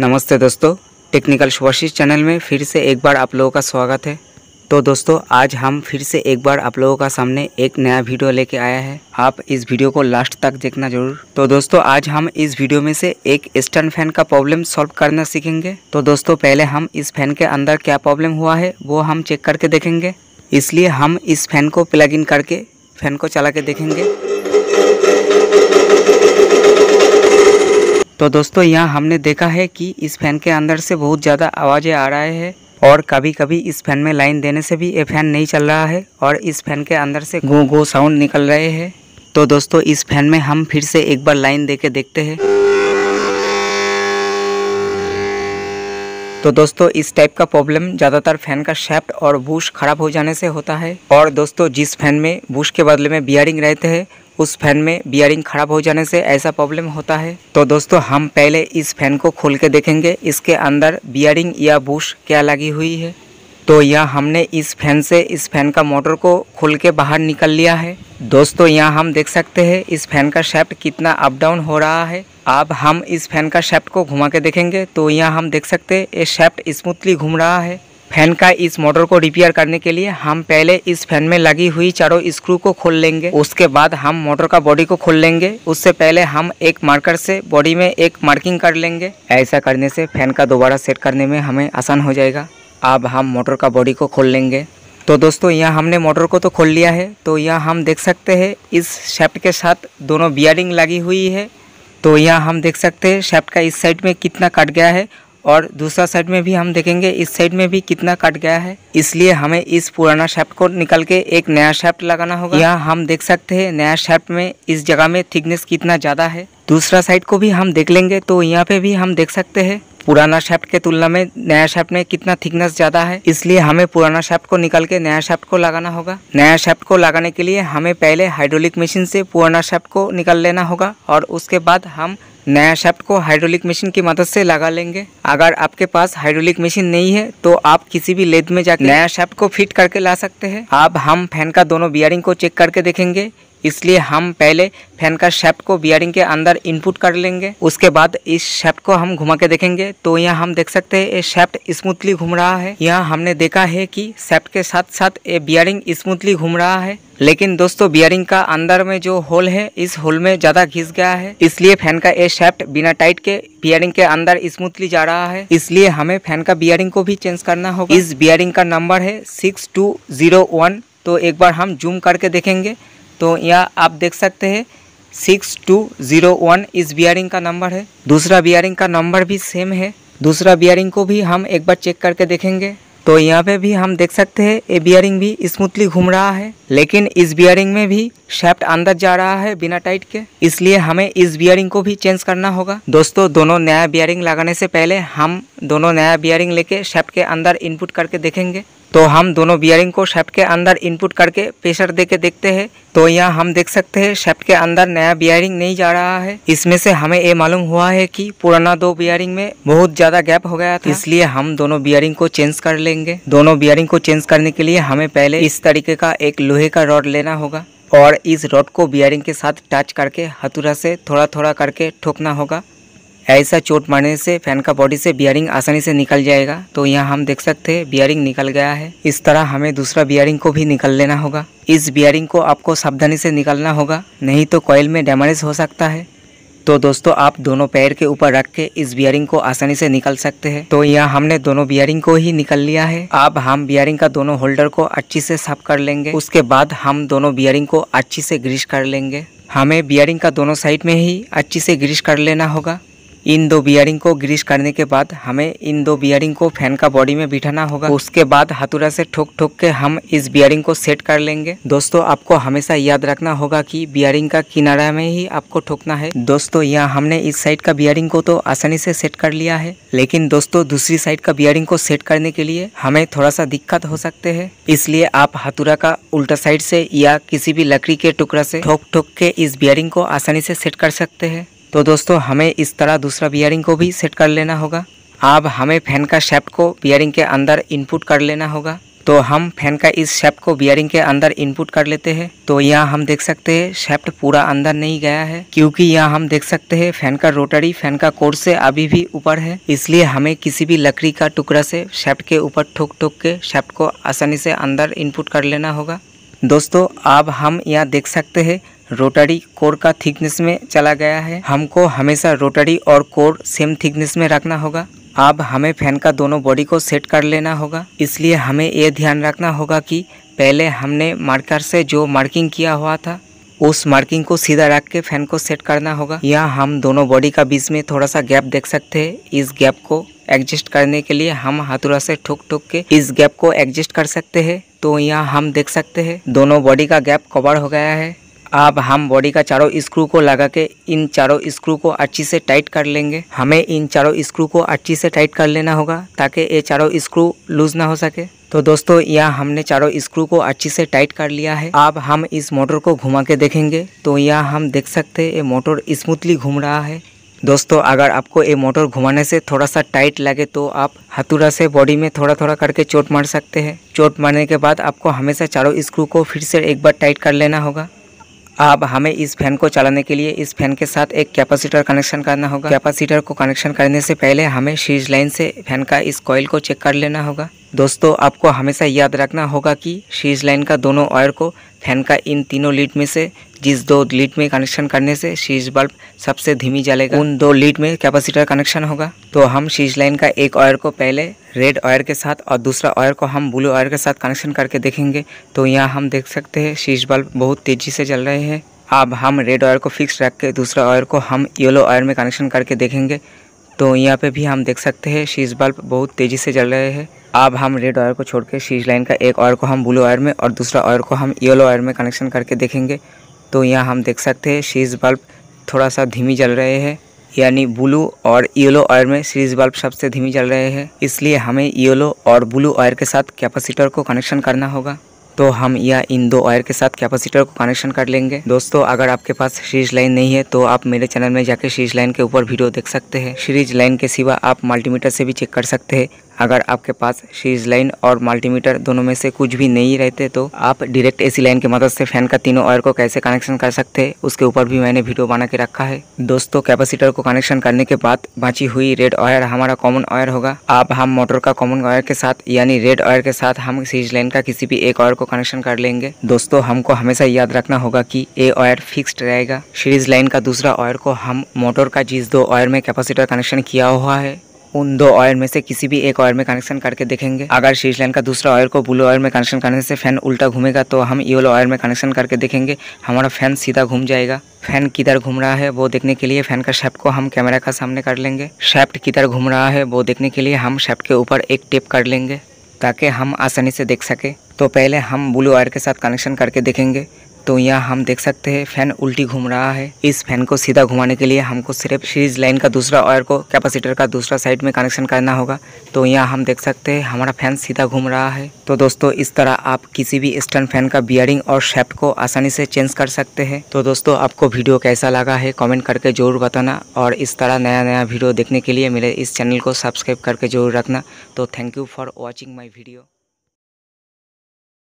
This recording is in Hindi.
नमस्ते दोस्तों टेक्निकल शुभाशीष चैनल में फिर से एक बार आप लोगों का स्वागत है तो दोस्तों आज हम फिर से एक बार आप लोगों का सामने एक नया वीडियो लेके आया है आप इस वीडियो को लास्ट तक देखना जरूर तो दोस्तों आज हम इस वीडियो में से एक स्टैंड फैन का प्रॉब्लम सॉल्व करना सीखेंगे तो दोस्तों पहले हम इस फैन के अंदर क्या प्रॉब्लम हुआ है वो हम चेक करके देखेंगे इसलिए हम इस फैन को प्लग इन करके फैन को चला के देखेंगे तो दोस्तों यहाँ हमने देखा है कि इस फैन के अंदर से बहुत ज़्यादा आवाज़ें आ रहा है और कभी कभी इस फैन में लाइन देने से भी ये फैन नहीं चल रहा है और इस फैन के अंदर से गो गो साउंड निकल रहे हैं तो दोस्तों इस फैन में हम फिर से एक बार लाइन दे के देखते हैं तो दोस्तों इस टाइप का प्रॉब्लम ज़्यादातर फैन का शेफ्ट और बुश खराब हो जाने से होता है और दोस्तों जिस फैन में बुश के बदले में बियरिंग रहते हैं उस फैन में बियरिंग खराब हो जाने से ऐसा प्रॉब्लम होता है तो दोस्तों हम पहले इस फैन को खोल के देखेंगे इसके अंदर बियरिंग या बुश क्या लगी हुई है तो यहाँ हमने इस फैन से इस फैन का मोटर को खोल के बाहर निकल लिया है दोस्तों यहाँ हम देख सकते हैं इस फैन का शेफ्ट कितना अप डाउन हो रहा है अब हम इस फैन का शेफ्ट को घुमा के देखेंगे तो यहाँ हम देख सकते हैं ये शेफ्ट स्मूथली घूम रहा है फैन का इस मोटर को रिपेयर करने के लिए हम पहले इस फैन में लगी हुई चारों स्क्रू को खोल लेंगे उसके बाद हम मोटर का बॉडी को खोल लेंगे उससे पहले हम एक मार्कर से बॉडी में एक मार्किंग कर लेंगे ऐसा करने से फैन का दोबारा सेट करने में हमें आसान हो जाएगा अब हम मोटर का बॉडी को खोल लेंगे तो दोस्तों यहाँ हमने मोटर को तो खोल लिया है तो यहाँ हम देख सकते हैं इस शेफ्ट के साथ दोनों बियरिंग लगी हुई है तो यहाँ हम देख सकते हैं शेफ्ट का इस साइड में कितना कट गया है और दूसरा साइड में भी हम देखेंगे इस साइड में भी कितना कट गया है इसलिए हमें इस पुराना शेफ्ट को निकल के एक नया शेफ्ट लगाना होगा यहाँ हम देख सकते हैं नया शेफ्ट में इस जगह में थिकनेस कितना ज़्यादा है दूसरा साइड को भी हम देख लेंगे तो यहाँ पे भी हम देख सकते हैं पुराना शैफ्ट के तुलना में नया शैफ्ट में कितना थिकनेस ज़्यादा है इसलिए हमें पुराना शैफ्ट को निकाल के नया शैफ्ट को लगाना होगा नया शैफ्ट को लगाने के लिए हमें पहले हाइड्रोलिक मशीन से पुराना शैफ्ट को निकाल लेना होगा और उसके बाद हम नया शैफ्ट को हाइड्रोलिक मशीन की मदद से लगा लेंगे अगर आपके पास हाइड्रोलिक मशीन नहीं है तो आप किसी भी लेद में जाकर नया शैफ्ट को फिट करके ला सकते हैं अब हम फैन का दोनों बियरिंग को चेक करके देखेंगे इसलिए हम पहले फैन का शेफ्ट को बियरिंग के अंदर इनपुट कर लेंगे उसके बाद इस शेफ्ट को हम घुमा के देखेंगे तो यहाँ हम देख सकते हैं ये शेफ्ट स्मूथली घूम रहा है यहाँ हमने देखा है कि शेफ्ट के साथ साथ ये बियरिंग स्मूथली घूम रहा है लेकिन दोस्तों बियरिंग का अंदर में जो होल है इस होल में ज्यादा घिस गया है इसलिए फैन का ये शेफ्ट बिना टाइट के बियरिंग के अंदर स्मूथली जा रहा है इसलिए हमें फैन का बियरिंग को भी चेंज करना होगा इस बियरिंग का नंबर है सिक्स टू जीरो वन तो एक बार हम जूम करके देखेंगे तो यह आप देख सकते हैं सिक्स टू ज़ीरो वन इस बियरिंग का नंबर है दूसरा बियरिंग का नंबर भी सेम है दूसरा बियरिंग को भी हम एक बार चेक करके देखेंगे तो यहाँ पे भी हम देख सकते हैं ये बियरिंग भी स्मूथली घूम रहा है लेकिन इस बियरिंग में भी शेफ्ट अंदर जा रहा है बिना टाइट के इसलिए हमें इस बियरिंग को भी चेंज करना होगा दोस्तों दोनों नया बियरिंग लगाने से पहले हम दोनों नया बियरिंग लेके शेफ्ट के अंदर इनपुट करके देखेंगे तो हम दोनों बियरिंग को शेफ्ट के अंदर इनपुट करके प्रेशर दे के देखते हैं तो यहाँ हम देख सकते हैं शेफ्ट के अंदर नया बियरिंग नहीं जा रहा है इसमें से हमें ये मालूम हुआ है कि पुराना दो बियरिंग में बहुत ज्यादा गैप हो गया था इसलिए हम दोनों बियरिंग को चेंज कर लेंगे दोनों बियरिंग को चेंज करने के लिए हमें पहले इस तरीके का एक लोहे का रॉड लेना होगा और इस रॉड को बियरिंग के साथ टच करके हथुरा से थोड़ा थोड़ा करके ठोकना होगा ऐसा चोट मारने से फैन का बॉडी से बियरिंग आसानी से निकल जाएगा तो यहाँ हम देख सकते हैं बियरिंग निकल गया है इस तरह हमें दूसरा बियरिंग को भी निकल लेना होगा इस बियरिंग को आपको सावधानी से निकलना होगा नहीं तो कॉयल में डैमेज हो सकता है तो दोस्तों आप दोनों पैर के ऊपर रख के इस बियरिंग को आसानी से निकल सकते हैं तो यहाँ हमने दोनों बियरिंग को ही निकल लिया है अब हम बियरिंग का दोनों होल्डर को अच्छी से साफ कर लेंगे उसके बाद हम दोनों बियरिंग को अच्छी से ग्रीस कर लेंगे हमें बियरिंग का दोनों साइड में ही अच्छी से ग्रीस कर लेना होगा इन दो बियरिंग को ग्रीस करने के बाद हमें इन दो बियरिंग को फैन का बॉडी में बिठाना होगा उसके बाद हथुरा से ठोक ठोक के हम इस बियरिंग को सेट कर लेंगे दोस्तों आपको हमेशा याद रखना होगा कि बियरिंग का किनारा में ही आपको ठोकना है दोस्तों यहाँ हमने इस साइड का बियरिंग को तो आसानी से सेट कर लिया है लेकिन दोस्तों दूसरी साइड का बियरिंग को सेट करने के लिए हमें थोड़ा सा दिक्कत हो सकते है इसलिए आप हथुरा का उल्टा साइड से या किसी भी लकड़ी के टुकड़ा से ठोक ठोक के इस बियरिंग को आसानी से सेट कर सकते हैं तो दोस्तों हमें इस तरह दूसरा बियरिंग को भी सेट कर लेना होगा अब हमें फैन का शेप को बियरिंग के अंदर इनपुट कर लेना होगा तो हम फैन का इस शेप को बियरिंग के अंदर इनपुट कर लेते हैं तो यहाँ हम देख सकते हैं शेप्ट पूरा अंदर नहीं गया है क्योंकि यहाँ हम देख सकते हैं फैन का रोटरी फैन का कोर से अभी भी ऊपर है इसलिए हमें किसी भी लकड़ी का टुकड़ा से शेप्ट के ऊपर ठोक ठोक के शेप्ट को आसानी से अंदर इनपुट कर लेना होगा दोस्तों अब हम यहाँ देख सकते हैं रोटरी कोर का थिकनेस में चला गया है हमको हमेशा रोटरी और कोर सेम थिकनेस में रखना होगा अब हमें फैन का दोनों बॉडी को सेट कर लेना होगा इसलिए हमें यह ध्यान रखना होगा कि पहले हमने मार्कर से जो मार्किंग किया हुआ था उस मार्किंग को सीधा रख के फैन को सेट करना होगा या हम दोनों बॉडी का बीच में थोड़ा सा गैप देख सकते हैं इस गैप को एडजस्ट करने के लिए हम हाथुरा से ठोक ठोक के इस गैप को एडजस्ट कर सकते हैं तो यहाँ हम देख सकते हैं दोनों बॉडी का गैप कवर हो गया है अब हम बॉडी का चारों स्क्रू को लगा के इन चारों स्क्रू को अच्छी से टाइट कर लेंगे हमें इन चारों स्क्रू को अच्छी से टाइट कर लेना होगा ताकि ये चारों स्क्रू लूज ना हो सके तो दोस्तों यह हमने चारों स्क्रू को अच्छी से टाइट कर लिया है अब हम इस मोटर को घुमा के देखेंगे तो यह हम देख सकते हैं ये मोटर स्मूथली घूम रहा है दोस्तों अगर आपको ये मोटर घुमाने से थोड़ा सा टाइट लगे तो आप हथुरा से बॉडी में थोड़ा थोड़ा करके चोट मार सकते हैं चोट मारने के बाद आपको हमेशा चारों स्क्रू को फिर से एक बार टाइट कर लेना होगा अब हमें इस फैन को चलाने के लिए इस फैन के साथ एक कैपेसिटर कनेक्शन करना होगा कैपेसिटर को कनेक्शन करने से पहले हमें शीज लाइन से फैन का इस कॉयल को चेक कर लेना होगा दोस्तों आपको हमेशा याद रखना होगा कि शीर्ष लाइन का दोनों वायर को फैन का इन तीनों लीड में से जिस दो लीड में कनेक्शन करने से शीर्ष बल्ब सबसे धीमी जलेगा उन दो लीड में कैपेसिटर कनेक्शन होगा तो हम शीर्ष लाइन का एक वायर को पहले रेड वायर के साथ और दूसरा वायर को हम ब्लू वायर के साथ कनेक्शन करके देखेंगे तो यहाँ हम देख सकते हैं शीर्ष बल्ब बहुत तेज़ी से जल रहे हैं अब हम रेड वायर को फिक्स रख के दूसरा वायर को हम येलो वायर में कनेक्शन करके देखेंगे तो यहाँ पे भी हम देख सकते हैं शीज बल्ब बहुत तेज़ी से जल रहे हैं अब हम रेड वायर को छोड़ के शीज लाइन का एक वायर को हम ब्लू वायर में और दूसरा वायर को हम येलो वायर में कनेक्शन करके देखेंगे तो यहाँ हम देख सकते हैं शीज बल्ब थोड़ा सा धीमी जल रहे हैं यानी ब्लू और येलो ऑयर में सीरीज बल्ब सबसे धीमी जल रहे हैं इसलिए हमें येलो और ब्लू ऑयर के साथ कैपेसिटर को कनेक्शन करना होगा तो हम यह इन दो वायर के साथ कैपेसिटर को कनेक्शन कर लेंगे दोस्तों अगर आपके पास सीरीज लाइन नहीं है तो आप मेरे चैनल में जाके सीरीज लाइन के ऊपर वीडियो देख सकते हैं सीरीज लाइन के सिवा आप मल्टीमीटर से भी चेक कर सकते हैं अगर आपके पास सीरीज लाइन और मल्टीमीटर दोनों में से कुछ भी नहीं रहते तो आप डायरेक्ट एसी लाइन की मदद से फैन का तीनों वायर को कैसे कनेक्शन कर सकते हैं उसके ऊपर भी मैंने वीडियो बना के रखा है दोस्तों कैपेसिटर को कनेक्शन करने के बाद बची हुई रेड ऑयर हमारा कॉमन ऑयर होगा आप हम मोटर का कॉमन ऑयर के साथ यानी रेड ऑयर के साथ हम सीरीज लाइन का किसी भी एक ऑयर को कनेक्शन कर लेंगे दोस्तों हमको हमेशा याद रखना होगा की ए ऑयर फिक्स रहेगा सीरीज लाइन का दूसरा ऑयर को हम मोटर का जिस दो ऑयर में कैपेसिटर कनेक्शन किया हुआ है उन दो ऑयल में से किसी भी एक ऑयल में कनेक्शन करके देखेंगे अगर शीर्ष लाइन का दूसरा ऑयल को ब्लू ऑयल में कनेक्शन करने से फैन उल्टा घूमेगा तो हम येलो ऑयल में कनेक्शन करके देखेंगे हमारा फैन सीधा घूम जाएगा फैन किधर घूम रहा है वो देखने के लिए फैन का शेफ्ट को हम कैमरा का सामने कर लेंगे शेफ्ट किधर घूम रहा है वो देखने के लिए हम शेफ्ट के ऊपर एक टेप कर लेंगे ताकि हम आसानी से देख सके तो पहले हम ब्लू ऑयल के साथ कनेक्शन करके देखेंगे तो यहाँ हम देख सकते हैं फैन उल्टी घूम रहा है इस फैन को सीधा घुमाने के लिए हमको सिर्फ सीरीज लाइन का दूसरा वायर को कैपेसिटर का दूसरा साइड में कनेक्शन करना होगा तो यहाँ हम देख सकते हैं हमारा फैन सीधा घूम रहा है तो दोस्तों इस तरह आप किसी भी स्टर्न फैन का बियरिंग और शेप को आसानी से चेंज कर सकते हैं तो दोस्तों आपको वीडियो कैसा लगा है कॉमेंट करके जरूर बताना और इस तरह नया नया वीडियो देखने के लिए मेरे इस चैनल को सब्सक्राइब करके जरूर रखना तो thank you for watching my video